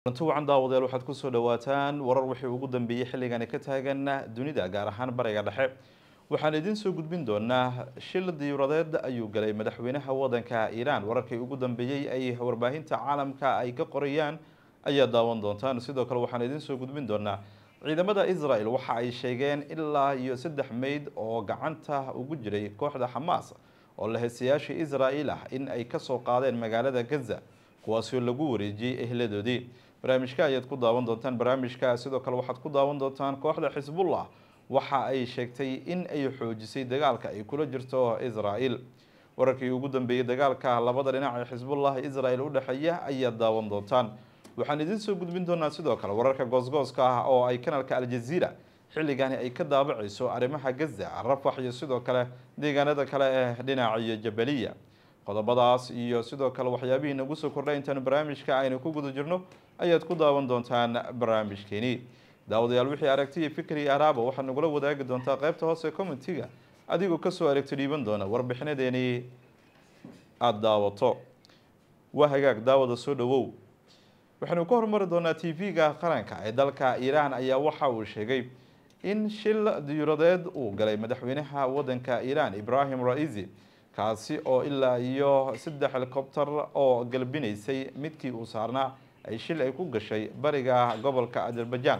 kulanti wacan daawadayaal waxaad ku soo dhowaataan warar wixii ugu dambeeyey xilligani ka taagan dunida gaar ahaan bariga dhexe waxaan idiin soo gudbin doonaa shil diyuuradeed ayuu galay madaxweynaha waddanka iiraan wararkii ugu dambeeyey ay warbaahinta caalamka ay ka qorayaan ayaa daawan doontaan sidoo kale waxaan idiin soo gudbin doonaa ciidamada israel waxa ay sheegeen ilaa iyo saddex meyd oo gacanta ugu jiray kooxda xamaas oo lahesiyaasha israel ah in ay kasoo qaadeen magaalada gaza kuwaasoo lagu wareejiyey ehladoodii barnaamijka ayaad ku daawan doontaan barnaamijka sidoo kale waxaad ku daawan doontaan kooxda xisbullah waxa ay sheegtay in ay xoojisay dagaalka ay kula jirto israael wararkii ugu dambeeyey dagaalka labada dhinac ee xisbullah israel u dhexeeya ayaad daawan doontaan waxaan idiin soo gudbin doonaa sidoo kale wararka goosgooska ah oo ay kanalka aljaziira xilligaani ay ka daabacayso arrimaha gaza rafax iyo sidoo kale deegaanada kale ee iyo jabaliya qodobadaas iyo sidoo kale waxyaabihii nagu soo kordhay intaanu barnaamijka aynu ku guda jirno ayaad ku daawan doontaan barnaamijkeeni daawadayaal wixii aragti fikri araaba waxaad nagula wadaagi doontaa qeybta hoose commentiga adigoo kasoo aragti dhiiban doona warbixinadeeni aada daawato waa hagaag daawada soo dhowow waxaynu ka hormari doonaa t v-ga qaranka ee dalka iiraan ayaa waxa uu sheegay in shil diyuuradeed uu galay madaxweynaha waddanka iiraan ibrahim ra-iisi kaasi oo ilaa iyo saddex helikobter oo galbinaysay midkii uu saarnaa ay shil ay ku gashay bariga gobolka azerbaijan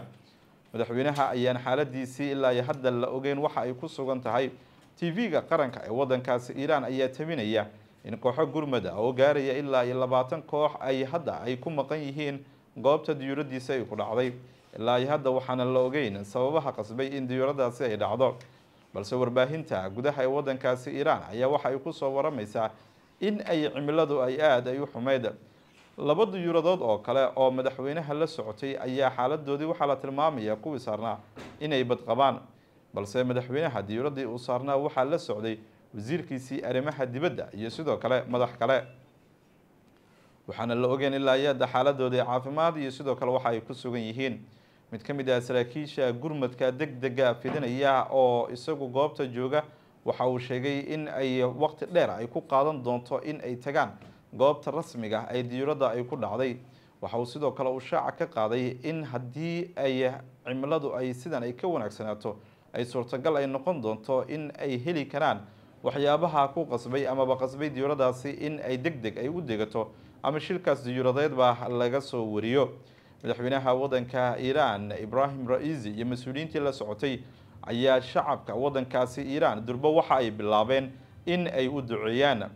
madaxweynaha ayaan xaaladiisii ilaa iyo hadda la ogeyn waxa ay ku sugan tahay t v ga qaranka ee waddankaasi iiraan ayaa taminaya in kooxo gurmad ah oo gaaraya ilaa iyo labaatan koox ay hadda ay ku maqan yihiin goobta diyuuradiisa ay ku dhacday ilaa iyo hadda waxaana la ogeyn sababaha qasbay in diyuuradaasi ay dhacdo balse warbaahinta gudaha ee waddankaasi iiraan ayaa waxa ay ku soo waramaysaa in ay cimiladu ay aada ay u xumayd laba duyuuradood oo kale oo madaxweynaha la socotay ayaa xaaladoodii waxaa la tilmaamayaa kuwii saarnaa inay badqabaan balse madaxweynaha diyuuraddii uu saarnaa waxaa la socday wasiirkiisii arrimaha dibadda iyo sidoo kale madax kale waxaana la ogeyn ilaa iyo xaaladoodii caafimaad iyo sidoo kale waxa ay ku sugan yihiin mid ka mid ah saraakiisha gurmadka deg dega fidinaya oo isagu goobta jooga waxa uu sheegay in ay waqti dheer ay ku qaadan doonto in ay tagaan goobta rasmiga ah ee diyuuradda ay ku dhacday waxa uu sidoo kale uu shaaca ka qaaday in haddii ay cimiladu ay sidan ay ka wanaagsanaato ay suurtagal ay noqon doonto in ay heli karaan waxyaabaha ku qasbay amaba qasbay diyuuraddaasi in ay deg deg ay u degato ama shilkaas diyuuradeedba laga soo wariyo madaxweynaha waddanka iiraan ibraahim ra-iisi iyo mas-uuliyiintii la socotay ayaa shacabka wadankaasi iiraan durba waxa ay bilaabeen in ay u duceeyaan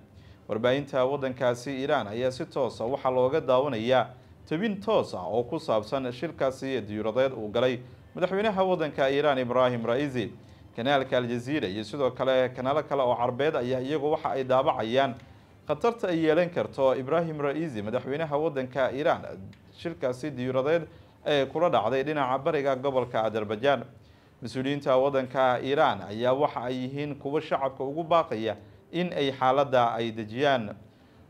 warbaahinta wadankaasi iiraan ayaa si toosa ah waxaa looga daawanayaa tebin toos ah oo ku saabsan shilkaasi diyuuradeed uu galay madaxweynaha waddanka iiraan ibraahim ra-iisi kanaalka aljaziira iyo sidoo kale kanaalo kale oo carbeed ayaa iyagu waxa ay daabacayaan khatarta ay yeelan karto ibraahim ra-iisi madaxweynaha wadanka iiraan shilkaasi diyuuradeed ee kula dhacday dhinaca bariga gobolka azerbajaan mas-uuliyiinta waddanka iiraan ayaa waxa ay yihiin kuwo shacabka ugu baaqaya in ay xaaladda ay dejiyaan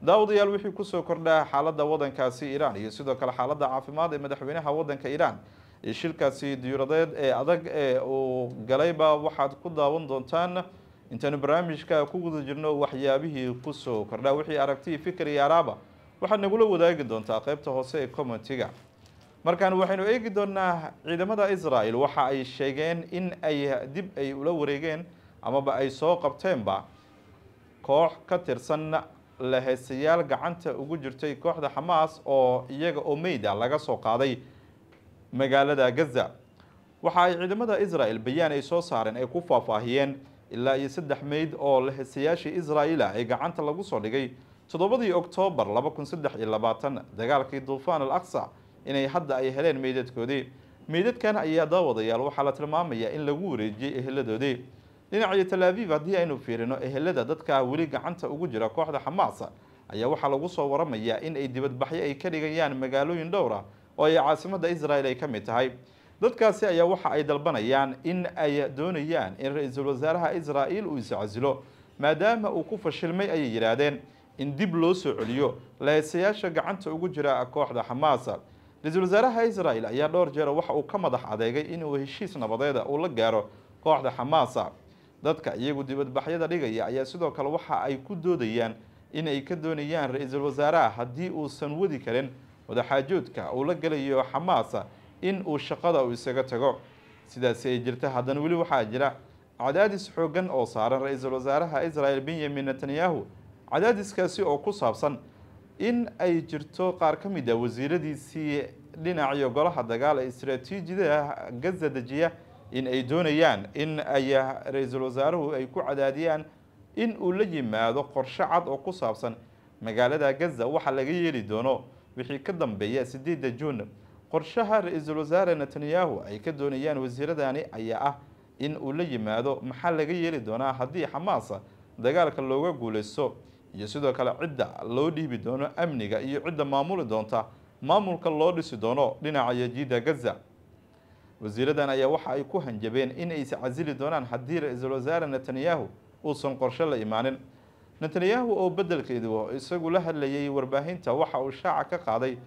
daawadayaal wixii kusoo kordhaa xaaladda waddankaasi iiraan iyo sidoo kale xaaladda caafimaad ee madaxweynaha waddanka iiraan iyo shilkaasi diyuuradeed ee adag ee uu galayba waxaad ku daawan doontaan intaanu barnaamijka ku guda jirno waxyaabihii kusoo kordhaa wixii aragtii fikri araaba waxaad nagula wadaagi doontaa qaybta hoose ee commentiga markaan waxaynu eegi doonaa ciidamada israel waxa ay sheegeen in ay dib ay ula wareegeen amaba ay soo qabteenba koox ka tirsan laheesayaal gacanta ugu jirtay kooxda xamaas oo iyaga oo meyda laga soo qaaday magaalada gaza waxa ay ciidamada israel bayaan ay soo saareen ay ku faahfaahiyeen ilaa iyo saddex meyd oo laheesayaashii israel-a ah ee gacanta lagu soo dhigay toddobadii oktoobar laba kun saddex iyo labaatan dagaalkii duufaan al aqsa inay hadda ay heleen meydadkoodii meydadkan ayaa daawadayaal waxaa la tilmaamayaa in lagu wareejiyey eheladoodii dhinaciyo talaaviv haddii aynu fiirino ehelada dadka weli gacanta ugu jira kooxda xamaas ayaa waxaa lagu soo waramayaa in ay dibadbaxyo ay ka dhigayaan magaalooyin dhowra ah oo ay caasimadda israel ay ka mid tahay dadkaasi ayaa waxa ay dalbanayaan in ay doonayaan in ra-iisul wasaaraha isra'el uu is casilo maadaama uu ku fashilmay ayay yidhaahdeen in dib loo soo celiyo laayasayaasha gacanta ugu jira kooxda xamaasa ra-iisul wasaaraha israel ayaa dhowr jeer waxa uu ka madax adeegay inuu heshiis nabadeeda uu la gaaro kooxda xamaasa dadka iyagu dibadbaxyada dhigaya ayaa sidoo kale waxa ay ku doodayaan in ay ka doonayaan ra-iisul wasaaraha haddii uusan wadi karin wadaxaajoodka uu la gelayo xamaasa in uu shaqada uu isaga tago sidaasi ay jirta haddana weli waxaa jira cadaadis xooggan oo saaran ra-iisul wasaaraha israel benyamin netanyahu cadaadiskaasi oo ku saabsan in ay jirto qaar ka mid a ah wasiiradiisii dhinacyo golaha dagaal ee istaraatiijiyada gaza dejiya in ay doonayaan in ay ra-iisul wasaaruhu ay ku cadaadiyaan in uu la yimaado qorsho cad oo ku saabsan magaalada gaza waxaa laga yeeli doono wixii ka dambeeya sideedda juun qorshaha ra-iisul wasaare netanyahu ay ka doonayaan wasiiradani ayaa ah in uu la yimaado maxaa laga yeeli doonaa haddii xamaas dagaalka looga guuleysto iyo sidoo kale cidda loo dhiibi doono amniga iyo cidda maamuli doonta maamulka loo dhisi doono dhinaca yajiida gaza wasiiradan ayaa waxa ay ku hanjabeen in aysa casili doonaan haddii ra-iisul wasaare netanyahu uusan qorshe la imaanin netanyahu oo beddelkeedu isagu la hadlayay warbaahinta waxa uu shaaca ka qaaday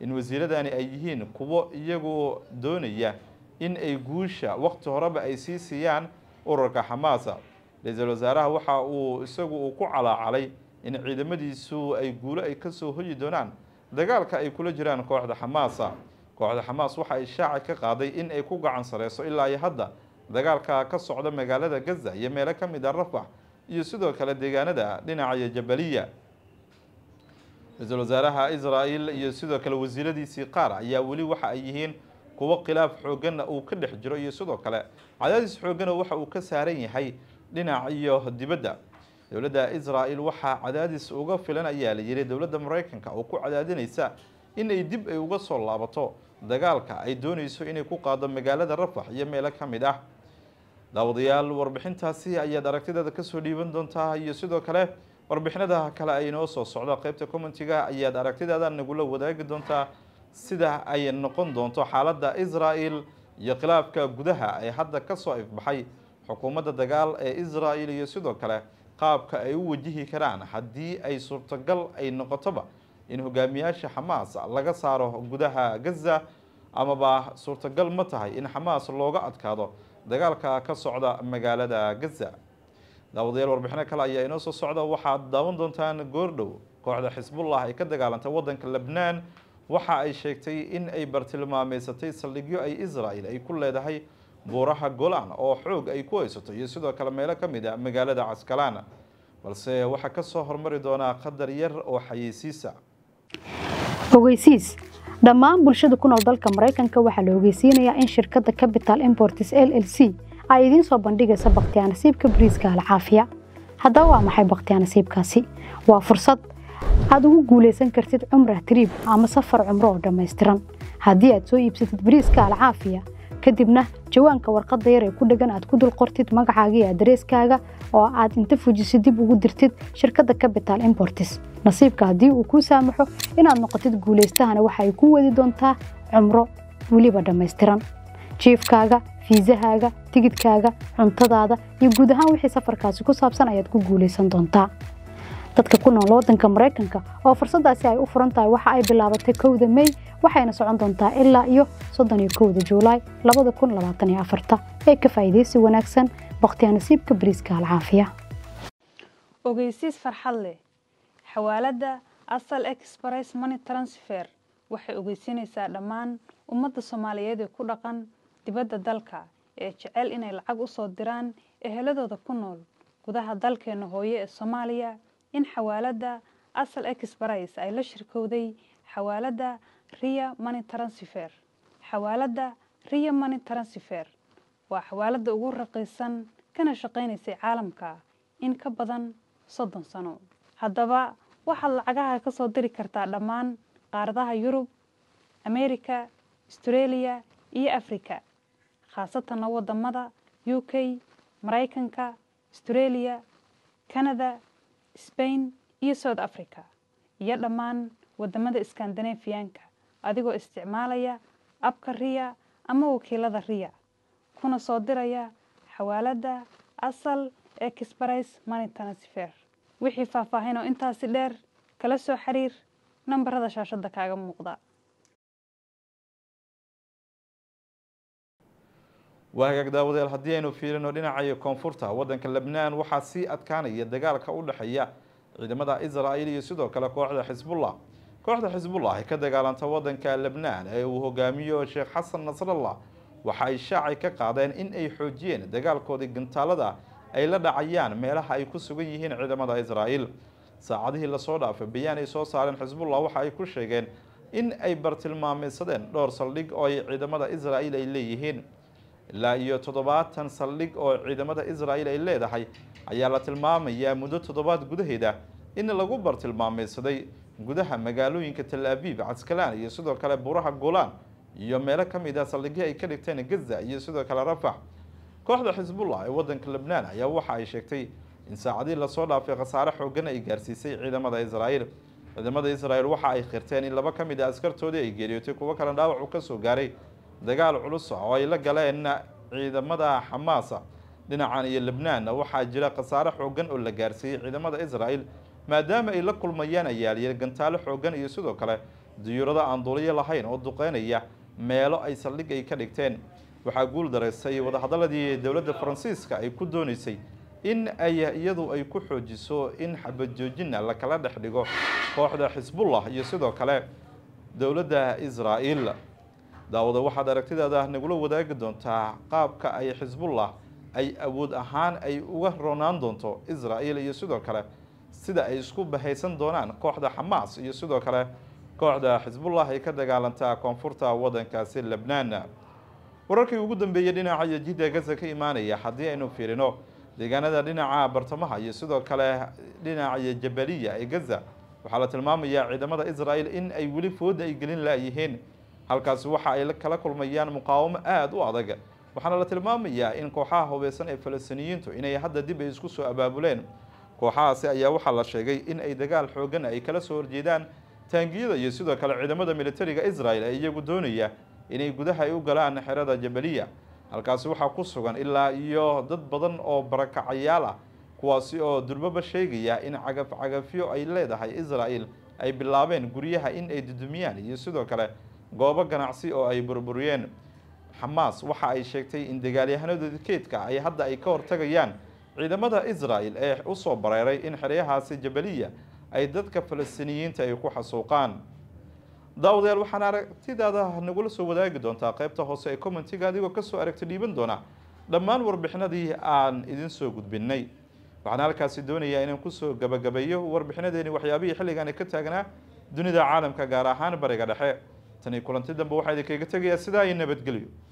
in wasiiradani ay yihiin kuwo iyagoo doonaya in ay guusha wakhti horeba ay sii siiyaan ururka xamaasa ra-iisul wasaaraha waxa uu isagu uu ku calaacalay in ciidamadiisu ay guulo ay kasoo hoyi doonaan dagaalka ay kula jiraan kooxda xamaasa kooxda xamaas waxa ay shaaci ka qaaday in ay ku gacan sareyso ilaa iyo hadda dagaalka ka socda magaalada gaza iyo meelo ka mid a ah rafax iyo sidoo kale deegaanada dhinaca jabaliya ra-iisul wasaaraha israa iyo sidoo kale wasiiradiisii qaar ayaa weli waxa ay yihiin kuwo khilaaf xoogana uu ka dhex jiro iyo sidoo kale cadaadis xoogana waxa uu ka saaran yahay dhinac iyo dibadda dowladda israa'el waxaa cadaadis uga filan ayaa la yidhi dowladda maraykanka oo ku cadaadinaysa inay dib ay uga soo laabato dagaalka ay doonayso inay ku qaado magaalada rafax iyo meelo ka mid ah daawadayaal warbixintaasi ayaad aragtideeda kasoo dhiiban doontaa iyo sidoo kale warbixinada kale ay inoo soo socda qaybta commentiga ayaad aragtideeda nagula wadaagi doontaa sida ay noqon doonto xaaladda israa'el iyo khilaafka gudaha ee hadda kasoo ifbaxay xukuumadda dagaal ee israa'el iyo sidoo kale qaabka ay u wajihi karaan haddii ay suurtagal ay noqotoba in hogaamiyaasha xamaas laga saaro gudaha gaza amaba suurtagal ma tahay in xamaas looga adkaado dagaalka ka socda magaalada gaza daawadayaal warbixino kale ayaa inoo soo socda waxaad daawan doontaan goordhow kooxda xisbullah ay ka dagaalanta waddanka lebnaan waxa ay sheegtay in ay bartilmaameysatay saldhigyo ay israel ay ku leedahay buuraha golan oo xoog ay ku haysato iyo sidoo kale meelo ka mid a ah magaalada caskalaan balse waxaa kasoo horumari doonaa qadar yar oo xayeysiisa ogeysiis dhammaan bulshada ku nool dalka maraykanka waxaa la ogeysiinayaa in shirkadda capital imports l l c ay idiin soo bandhigaysa bakhtiyaa briiska bariiska alcaafiya haddaba waa maxay bakhtiyaa waa fursad aad ugu guulaysan kartid cumrah triib ama safar cumro oo dhammaystiran haddii aad soo iibsatid briiska alcaafiya kadibna jawaanka warqadda yar ee ku dhegan aad ku dul qortid magacaagi iyo adareyskaaga oo aad inta fujiso dib ugu dirtid shirkadda capital importis nasiibka haddii uu kuu saamaxo inaad noqotid guulaystahana waxa ay ku wadi doontaa cumro weliba dhammaystiran jiifkaaga fiisahaaga tigidkaaga cuntadaada iyo guud ahaan wixii safarkaasi ku saabsan ayaad ku guulaysan doontaa dadka ku nool waddanka maraykanka oo fursadaasi ay u furan tahay waxa ay bilaabatay kowda mey waxayna socon doontaa ilaa iyo soddon iyo kowda juulaay labada kun labaatan iyo afarta ee ka faa'iidaysi wanaagsan bakhtiyaa nasiibka bariiska alcaafiya ogeysiis farxad leh xawaaladda asal express money transfer waxay ogeysanaysaa dhammaan ummadda soomaaliyeed ee ku dhaqan dibadda dalka ee jecel inay lacag u soo diraan eheladooda ku nool gudaha dalkeenna hooye ee soomaaliya in xawaalada asal exprice ay la shirkowday xawaalada ria money transifer xawaalada ria money transifer waa xawaalada ugu raqiisan kana shaqaynaysay caalamka in ka badan soddon sano haddaba waxaad lacagaha ka soo diri kartaa dhammaan qaaradaha yurub america astareeliya iyo africa khaasatanna wadamada u k maraykanka astareeliya kanada sbain iyo south africa iyo dhammaan wadamada iskandanafiyaanka adigoo isticmaalaya abka riya ama wakiilada riya kuna soo diraya xawaaladda asal ee kisbarays money transfer wixii faahfaahin oo intaasi dheer kala soo xiriir nambarada shaashada kaaga muuqda waagaag daawadeel haddii aynu fiirino dhinacayo koonfurta waddanka lebnaan waxaa sii adkaanaya dagaalka u dhexeeya ciidamada israa'il iyo sidoo kale kooxda xisbullah kooxda xisbullah ee ka dagaalanta waddanka lebnaan ee uu hogaamiyo sheekh xasan nasrallah waxa ay shaacay ka qaadeen in ay xoojiyeen dagaalkoodii gantaalada ay la dhacayaan meelaha ay ku sugan yihiin ciidamada israa'il saacadihii lasoo dhaafay bayaan ay soo saareen xisbullah waxa ay ku sheegeen in ay bartilmaameysadeen dhowr saldhig oo ay ciidamada israa'il ay leeyihiin ilaa iyo toddobaatan saldhig oo ciidamada israa'il ay leedahay ayaa la tilmaamayaa muddo toddobaad gudaheeda in lagu bartilmaamaysaday gudaha magaalooyinka tel abiib caskalaan iyo sidoo kale buraha golaan iyo meelo ka mid ah saldhigyii ay ka dhigteen gaza iyo sidoo kale rafax kooxda xisbullah ee waddanka lebnaan ayaa waxa ay sheegtay in saacadii lasoo dhaafay khasaare xooggan ay gaarsiisay ciidamada israa'iil ciidamada israa'iil waxa ay khirteen in laba ka mid a ah askartoodii ay geeriyootay kuwo kalena dhaawac uu ka soo gaaray dagaal culus ah oo ay la galeen ciidamada xamaasa dhinacan iyo lebnaanna waxaa jira khasaare xooggan oo la gaarsiiyey ciidamada israa'el maadaama ay la kulmayaan ayaaliya gantaalo xooggan iyo sidoo kale diyuurada aan duuliyo lahayn oo duqeynaya meelo ay saldhig ay ka dhigteen waxaa guul daraysay wadahadaladii dowladda faransiiska ay ku doonaysay in ay iyadu ay ku xoojiso in xabajoojina lakala dhex dhigo kooxda xisbullah iyo sidoo kale dowladda israa'el daawado waxaad aragtidaada nagula wadaagi doontaa qaabka ay xisbullah ay awood ahaan ay uga roonaan doonto israa'iil iyo sidoo kale sida ay isku bahaysan doonaan kooxda xamaas iyo sidoo kale kooxda xisbullah ay ka dagaalantaa koonfurta waddankaasi lebnaan wararkii ugu dambeeyey dhinaca iyo jidda gaza ka imaanaya haddii aynu fiirino deegaanada dhinaca bartamaha iyo sidoo kale dhinaca iyo jabaliya ee gaza waxaa la tilmaamayaa ciidamada israa'iil in ay weli fooda ay gelin laayihiin halkaasi waxa ay kala kulmayaan muqaawamo aada u adaga waxaana la tilmaamayaa in kooxaha hubeysan ee falastiiniyiintu inay hadda dib ay isku soo abaabuleen kooxahaasi ayaa waxaa la sheegay in ay dagaal xoogan ay kala soo horjeedaan taangiyada iyo sidoo kale ciidamada militariga israel ee iyagu doonaya inay gudaha ay u galaan xerada jabeliya halkaasi waxaa ku sugan ilaa iyo dad badan oo barakacayaal ah kuwaasi oo durbaba sheegaya in cagaf cagafyo ay leedahay israel ay bilaabeen guryaha in ay dudumiyaan iyo sidoo kale goobo ganacsi oo ay burburiyeen xamaas waxa ay sheegtay in dagaalyahanadooda keedka ay hadda ay ka hortagayaan ciidamada israel ee usoo bareeray in xeryahaasi jabeliya ay dadka falastiiniyiinta ay ku xasuuqaan daawadayaal waxaan aragtidaada nagula soo wadaagi doontaa qaybta hoose ee commentiga adigoo kasoo aragti dhiiban doona dhammaan warbixinadii aan idin soo gudbinay waxaan halkaasi doonayaa inaan kusoo gabagabeeyo warbixinadeeni waxyaabihii xilligaani ka taagnaa dunida caalamka gaar ahaan bariga dhexe tani kulanti dambe waxaa idinkaga tegayaa sidaa iyo nabadgelyo